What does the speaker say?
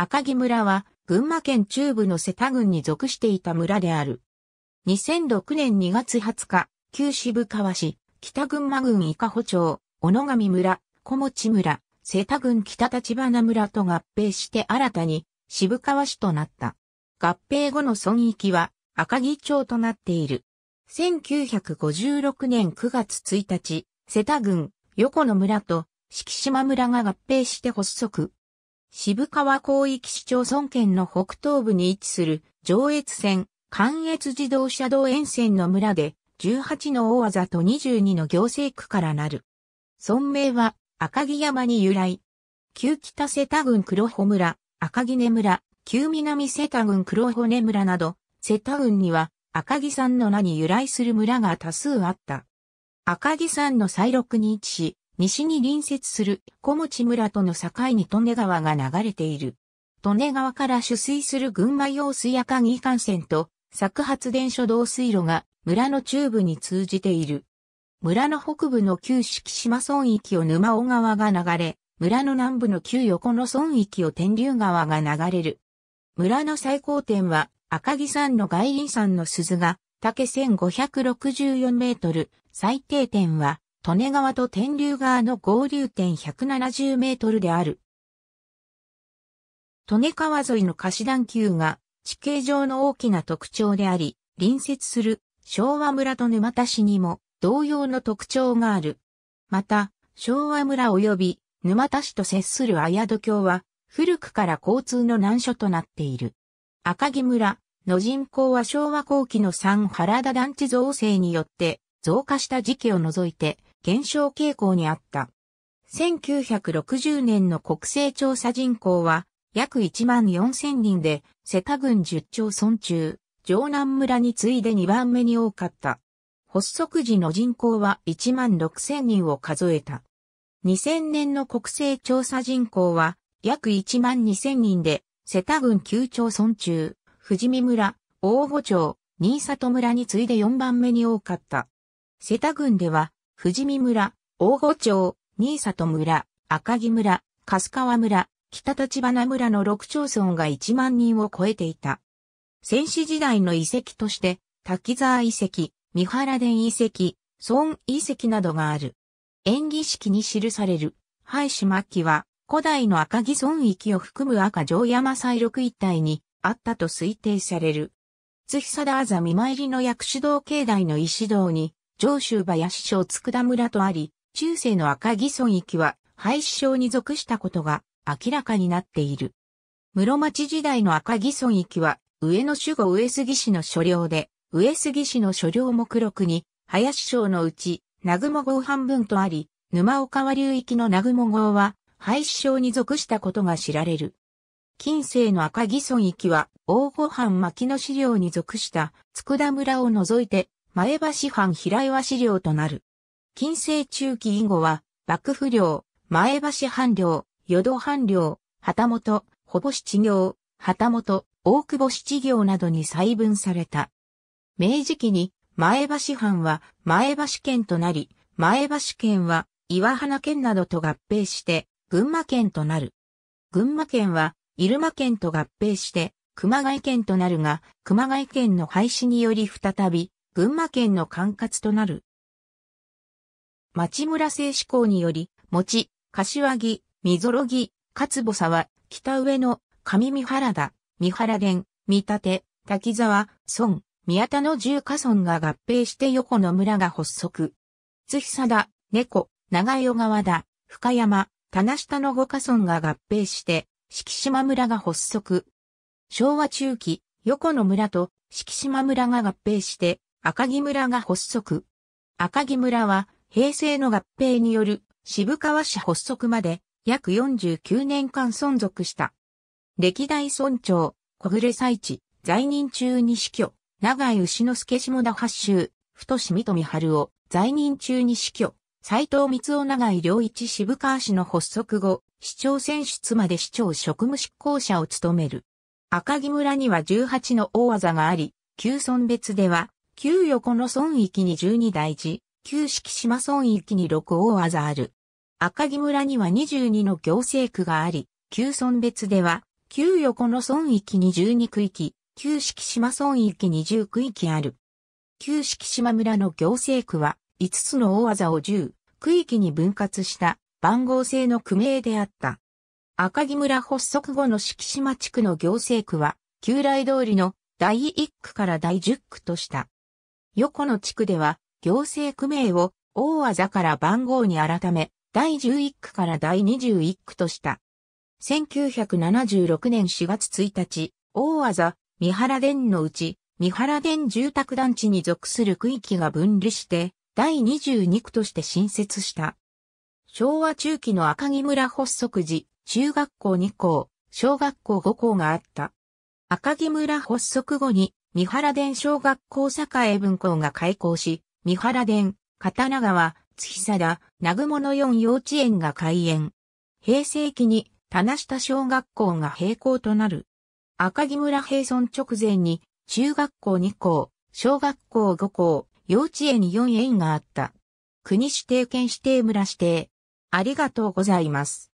赤城村は群馬県中部の瀬田郡に属していた村である。2006年2月20日、旧渋川市、北群馬郡伊香保町、小野上村、小持村、瀬田郡北立花村と合併して新たに渋川市となった。合併後の村域は赤城町となっている。1956年9月1日、瀬田郡、横野村と敷島村が合併して発足。渋川広域市町村圏の北東部に位置する上越線、関越自動車道沿線の村で、18の大技と22の行政区からなる。村名は赤城山に由来。旧北瀬田郡黒穂村、赤城根村、旧南瀬田郡黒穂根村など、瀬田郡には赤城山の名に由来する村が多数あった。赤城山の西麓に位置し、西に隣接する小持村との境に利根川が流れている。利根川から取水する群馬用水赤木幹線と作発電所導水路が村の中部に通じている。村の北部の旧敷島村域を沼尾川が流れ、村の南部の旧横野村域を天竜川が流れる。村の最高点は赤城山の外輪山の鈴が竹1564メートル、最低点は利根川と天竜川の合流点170メートルである。利根川沿いの貸し段丘が地形上の大きな特徴であり、隣接する昭和村と沼田市にも同様の特徴がある。また、昭和村及び沼田市と接する綾戸橋は古くから交通の難所となっている。赤城村の人口は昭和後期の三原田団地造成によって増加した時期を除いて減少傾向にあった。1960年の国勢調査人口は約1万4000人で、瀬田郡10町村中、城南村に次いで2番目に多かった。発足時の人口は1万6000人を数えた。2000年の国勢調査人口は約1万2000人で、瀬田郡9町村中、富士見村、大保町、新里村に次いで4番目に多かった。瀬田郡では富士見村、大郷町、新里村、赤城村、粕川村、北立花村の6町村が1万人を超えていた。戦死時代の遺跡として、滝沢遺跡、三原殿遺跡、孫遺跡などがある。演技式に記される、廃止末期は、古代の赤城村域を含む赤城山西麓一帯にあったと推定される。津久田あざ見参りの薬師堂境内の石堂に、上州林省佃村とあり、中世の赤木村域は廃止省に属したことが明らかになっている。室町時代の赤木村域は上野守護上杉氏の所領で、上杉氏の所領目録に、林省のうち、南雲郷半分とあり、沼岡川流域の南雲郷は、廃止省に属したことが知られる。近世の赤木村域は、大御藩牧野資料に属した、佃村を除いて、前橋藩平岩資料となる。近世中期以後は、幕府領、前橋藩領、淀藩領、旗本、ほぼ七行、旗本、大久保七行などに細分された。明治期に前橋藩は前橋県となり、前橋県は岩花県などと合併して群馬県となる。群馬県は入間県と合併して熊谷県となるが、熊谷県の廃止により再び群馬県の管轄となる。町村制志向により、餅、柏木、みぞろぎ、かつぼさは、北上野、上三原田、三原田、三立、滝沢、村、宮田の十家村が合併して横の村が発足。津久田、猫、長代川田、深山、棚下の五家村が合併して、敷島村が発足。昭和中期、横の村と敷島村が合併して、赤木村が発足。赤木村は平成の合併による渋川市発足まで約49年間存続した。歴代村長、小暮最地、在任中に死去、長井牛之助下田八州、太志三富春夫、在任中に死去、斎藤光雄長井良一渋川市の発足後、市長選出まで市長職務執行者を務める。赤木村には18の大技があり、旧村別では旧横の村域に十二大寺、旧式島村域に六大技ある。赤城村には二十二の行政区があり、旧村別では、旧横の村域に十二区域、旧式島村域に十区域ある。旧式島村の行政区は、五つの大技を十、区域に分割した番号制の区名であった。赤城村発足後の敷島地区の行政区は、旧来通りの第1区から第10区とした。横野地区では、行政区名を大技から番号に改め、第11区から第21区とした。1976年4月1日、大技、三原殿のうち、三原殿住宅団地に属する区域が分離して、第22区として新設した。昭和中期の赤木村発足時、中学校2校、小学校5校があった。赤木村発足後に三原殿小学校栄文校が開校し、三原殿、刀川、月貞、田、南雲の4幼稚園が開園。平成期に、棚下小学校が閉校となる。赤木村平村直前に、中学校2校、小学校5校、幼稚園4園があった。国指定県指定村指定。ありがとうございます。